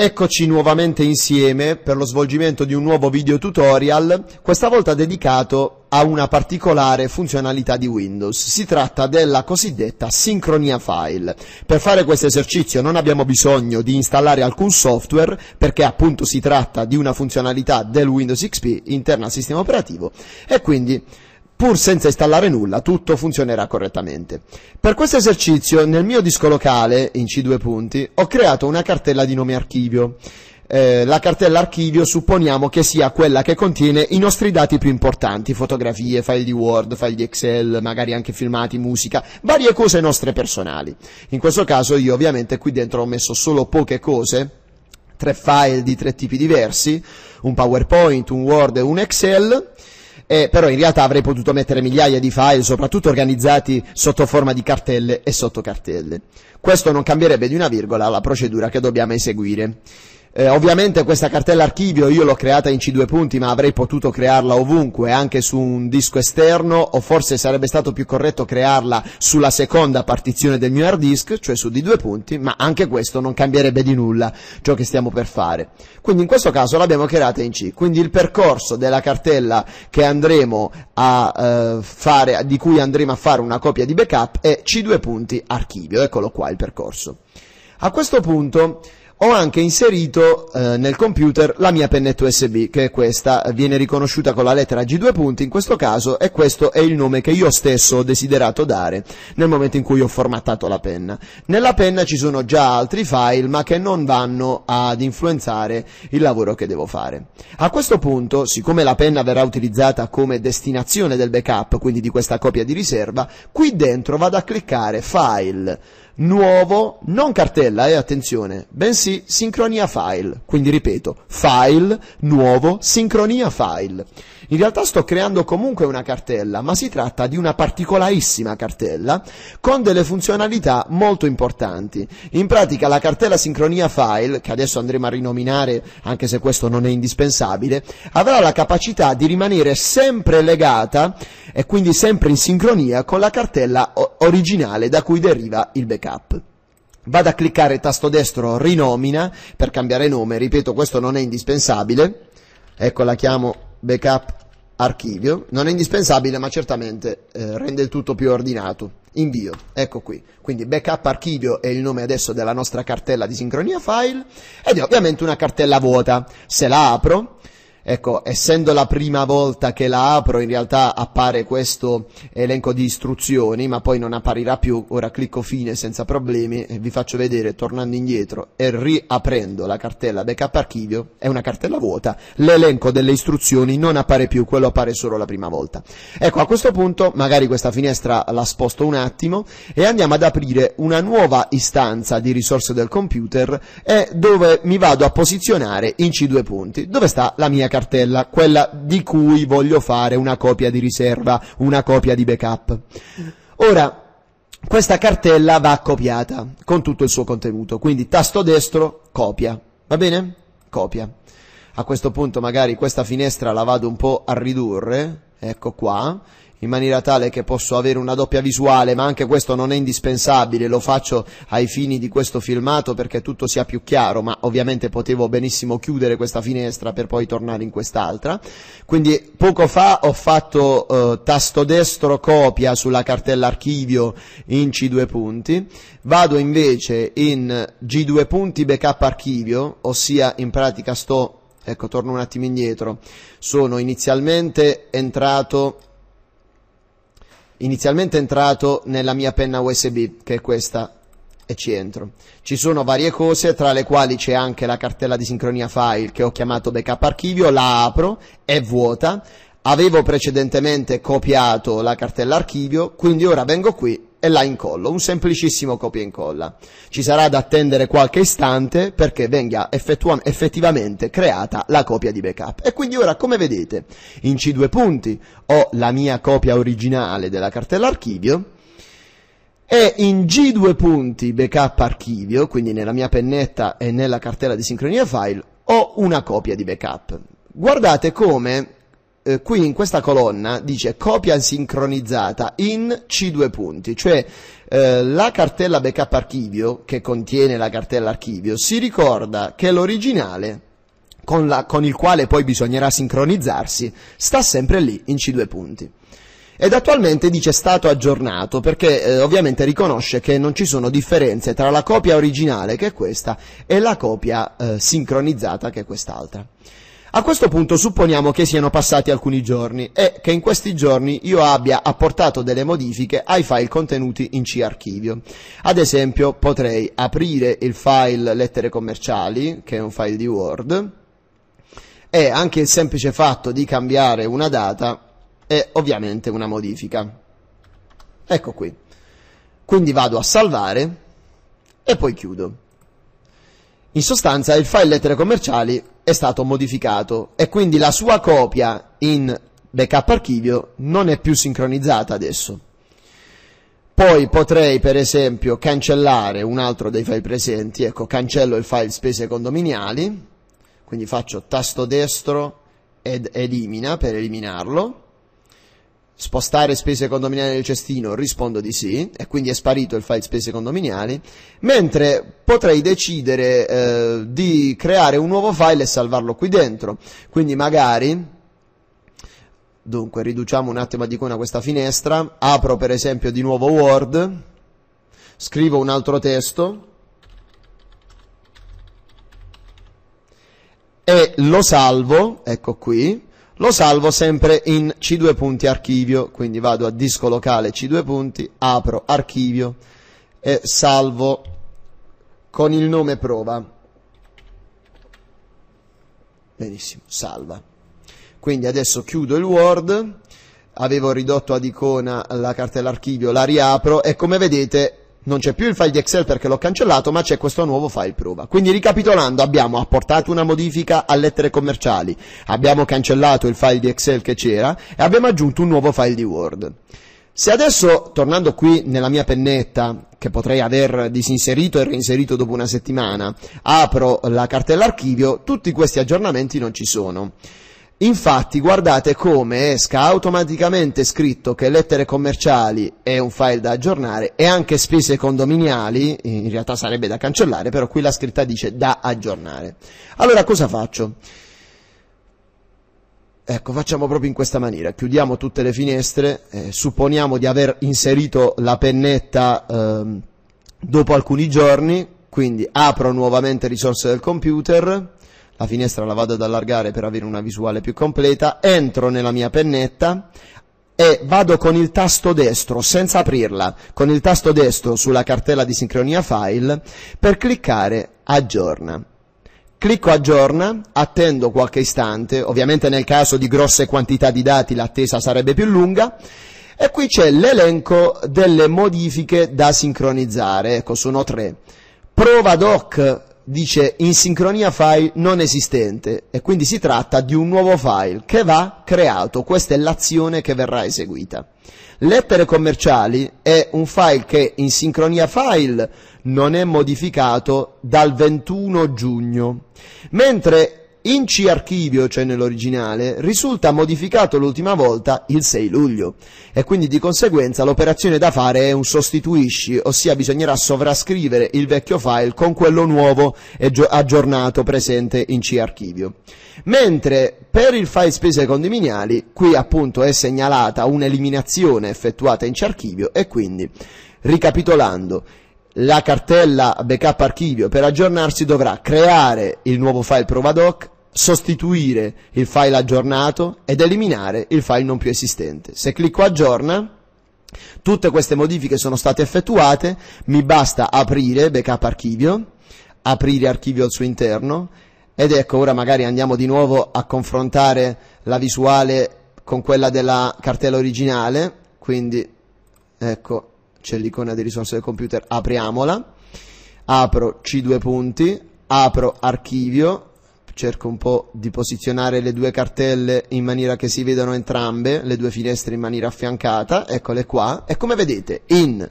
Eccoci nuovamente insieme per lo svolgimento di un nuovo video tutorial, questa volta dedicato a una particolare funzionalità di Windows. Si tratta della cosiddetta sincronia file. Per fare questo esercizio non abbiamo bisogno di installare alcun software perché appunto si tratta di una funzionalità del Windows XP interna al sistema operativo e quindi pur senza installare nulla, tutto funzionerà correttamente. Per questo esercizio, nel mio disco locale, in C2 punti, ho creato una cartella di nome archivio. Eh, la cartella archivio supponiamo che sia quella che contiene i nostri dati più importanti, fotografie, file di Word, file di Excel, magari anche filmati, musica, varie cose nostre personali. In questo caso io ovviamente qui dentro ho messo solo poche cose, tre file di tre tipi diversi, un PowerPoint, un Word e un Excel, eh, però in realtà avrei potuto mettere migliaia di file, soprattutto organizzati sotto forma di cartelle e sottocartelle. Questo non cambierebbe di una virgola la procedura che dobbiamo eseguire. Eh, ovviamente questa cartella archivio io l'ho creata in C2 punti ma avrei potuto crearla ovunque, anche su un disco esterno o forse sarebbe stato più corretto crearla sulla seconda partizione del mio hard disk, cioè su D2 punti, ma anche questo non cambierebbe di nulla ciò che stiamo per fare. Quindi in questo caso l'abbiamo creata in C, quindi il percorso della cartella che andremo a, eh, fare, di cui andremo a fare una copia di backup è C2 punti archivio, eccolo qua il percorso. A questo punto ho anche inserito eh, nel computer la mia pennetta USB, che è questa, viene riconosciuta con la lettera G2 punti in questo caso e questo è il nome che io stesso ho desiderato dare nel momento in cui ho formattato la penna. Nella penna ci sono già altri file ma che non vanno ad influenzare il lavoro che devo fare. A questo punto, siccome la penna verrà utilizzata come destinazione del backup, quindi di questa copia di riserva, qui dentro vado a cliccare File, nuovo, non cartella, eh, attenzione, bensì sincronia file. Quindi ripeto, file, nuovo, sincronia file. In realtà sto creando comunque una cartella, ma si tratta di una particolarissima cartella con delle funzionalità molto importanti. In pratica la cartella sincronia file, che adesso andremo a rinominare anche se questo non è indispensabile, avrà la capacità di rimanere sempre legata e quindi sempre in sincronia con la cartella originale da cui deriva il backup backup vado a cliccare tasto destro rinomina per cambiare nome, ripeto questo non è indispensabile, ecco la chiamo backup archivio, non è indispensabile ma certamente eh, rende il tutto più ordinato, invio, ecco qui, quindi backup archivio è il nome adesso della nostra cartella di sincronia file ed è ovviamente una cartella vuota, se la apro Ecco, essendo la prima volta che la apro, in realtà appare questo elenco di istruzioni, ma poi non apparirà più. Ora clicco fine senza problemi, e vi faccio vedere tornando indietro e riaprendo la cartella backup archivio, è una cartella vuota, l'elenco delle istruzioni non appare più, quello appare solo la prima volta. Ecco, a questo punto magari questa finestra la sposto un attimo e andiamo ad aprire una nuova istanza di risorse del computer e dove mi vado a posizionare in C2 punti, dove sta la mia cartella cartella, quella di cui voglio fare una copia di riserva, una copia di backup. Ora, questa cartella va copiata con tutto il suo contenuto, quindi tasto destro, copia, va bene? Copia. A questo punto magari questa finestra la vado un po' a ridurre, ecco qua, in maniera tale che posso avere una doppia visuale, ma anche questo non è indispensabile, lo faccio ai fini di questo filmato perché tutto sia più chiaro, ma ovviamente potevo benissimo chiudere questa finestra per poi tornare in quest'altra. Quindi poco fa ho fatto eh, tasto destro copia sulla cartella archivio in C2 punti, vado invece in G2 punti backup archivio, ossia in pratica sto Ecco, torno un attimo indietro. Sono inizialmente entrato inizialmente entrato nella mia penna USB, che è questa, e ci entro. Ci sono varie cose, tra le quali c'è anche la cartella di sincronia file che ho chiamato backup archivio, la apro, è vuota, avevo precedentemente copiato la cartella archivio, quindi ora vengo qui e la incollo, un semplicissimo copia e incolla. Ci sarà da attendere qualche istante perché venga effettua- effettivamente creata la copia di backup. E quindi ora, come vedete, in C2 punti ho la mia copia originale della cartella archivio e in G2 punti backup archivio, quindi nella mia pennetta e nella cartella di sincronia file, ho una copia di backup. Guardate come eh, qui in questa colonna dice copia sincronizzata in C2 punti, cioè eh, la cartella backup archivio che contiene la cartella archivio si ricorda che l'originale con, la, con il quale poi bisognerà sincronizzarsi sta sempre lì in C2 punti ed attualmente dice stato aggiornato perché eh, ovviamente riconosce che non ci sono differenze tra la copia originale che è questa e la copia eh, sincronizzata che è quest'altra. A questo punto supponiamo che siano passati alcuni giorni e che in questi giorni io abbia apportato delle modifiche ai file contenuti in C archivio. Ad esempio potrei aprire il file lettere commerciali, che è un file di Word, e anche il semplice fatto di cambiare una data è ovviamente una modifica. Ecco qui. Quindi vado a salvare e poi chiudo. In sostanza il file lettere commerciali è stato modificato e quindi la sua copia in backup archivio non è più sincronizzata adesso. Poi potrei per esempio cancellare un altro dei file presenti, ecco cancello il file spese condominiali, quindi faccio tasto destro ed elimina per eliminarlo spostare spese condominiali nel cestino? Rispondo di sì, e quindi è sparito il file spese condominiali, mentre potrei decidere eh, di creare un nuovo file e salvarlo qui dentro. Quindi magari Dunque, riduciamo un attimo di icona questa finestra, apro per esempio di nuovo Word, scrivo un altro testo e lo salvo, ecco qui, lo salvo sempre in C2 punti archivio, quindi vado a disco locale C2 punti, apro archivio e salvo con il nome prova. Benissimo, salva. Quindi adesso chiudo il Word, avevo ridotto ad icona la cartella archivio, la riapro e come vedete non c'è più il file di Excel perché l'ho cancellato, ma c'è questo nuovo file prova. Quindi ricapitolando, abbiamo apportato una modifica a lettere commerciali, abbiamo cancellato il file di Excel che c'era e abbiamo aggiunto un nuovo file di Word. Se adesso, tornando qui nella mia pennetta, che potrei aver disinserito e reinserito dopo una settimana, apro la cartella archivio, tutti questi aggiornamenti non ci sono. Infatti guardate come esca automaticamente scritto che lettere commerciali è un file da aggiornare e anche spese condominiali, in realtà sarebbe da cancellare, però qui la scritta dice da aggiornare. Allora cosa faccio? Ecco, facciamo proprio in questa maniera, chiudiamo tutte le finestre, eh, supponiamo di aver inserito la pennetta eh, dopo alcuni giorni, quindi apro nuovamente risorse del computer, la finestra la vado ad allargare per avere una visuale più completa, entro nella mia pennetta e vado con il tasto destro, senza aprirla, con il tasto destro sulla cartella di sincronia file per cliccare aggiorna. Clicco aggiorna, attendo qualche istante, ovviamente nel caso di grosse quantità di dati l'attesa sarebbe più lunga, e qui c'è l'elenco delle modifiche da sincronizzare, ecco sono tre. Prova doc, dice in sincronia file non esistente e quindi si tratta di un nuovo file che va creato, questa è l'azione che verrà eseguita. Lettere commerciali è un file che in sincronia file non è modificato dal 21 giugno, mentre in C archivio, cioè nell'originale, risulta modificato l'ultima volta il 6 luglio e quindi di conseguenza l'operazione da fare è un sostituisci, ossia bisognerà sovrascrivere il vecchio file con quello nuovo e aggiornato presente in C archivio. Mentre per il file spese condominiali, qui appunto è segnalata un'eliminazione effettuata in C archivio e quindi, ricapitolando, la cartella backup archivio per aggiornarsi dovrà creare il nuovo file provadoc, sostituire il file aggiornato ed eliminare il file non più esistente. Se clicco aggiorna, tutte queste modifiche sono state effettuate, mi basta aprire backup archivio, aprire archivio al suo interno ed ecco ora magari andiamo di nuovo a confrontare la visuale con quella della cartella originale, quindi ecco c'è l'icona di risorse del computer, apriamola, apro C2 punti, apro archivio, cerco un po' di posizionare le due cartelle in maniera che si vedano entrambe, le due finestre in maniera affiancata, eccole qua, e come vedete in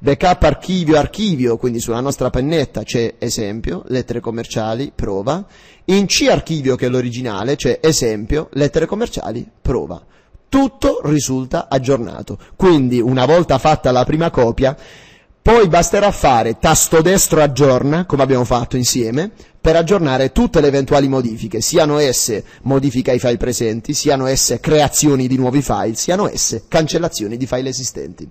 backup archivio archivio, quindi sulla nostra pennetta c'è esempio, lettere commerciali, prova, in C archivio che è l'originale c'è esempio, lettere commerciali, prova tutto risulta aggiornato. Quindi una volta fatta la prima copia, poi basterà fare tasto destro aggiorna, come abbiamo fatto insieme, per aggiornare tutte le eventuali modifiche, siano esse modifica ai file presenti, siano esse creazioni di nuovi file, siano esse cancellazioni di file esistenti.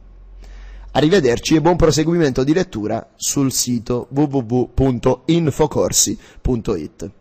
Arrivederci e buon proseguimento di lettura sul sito www.infocorsi.it.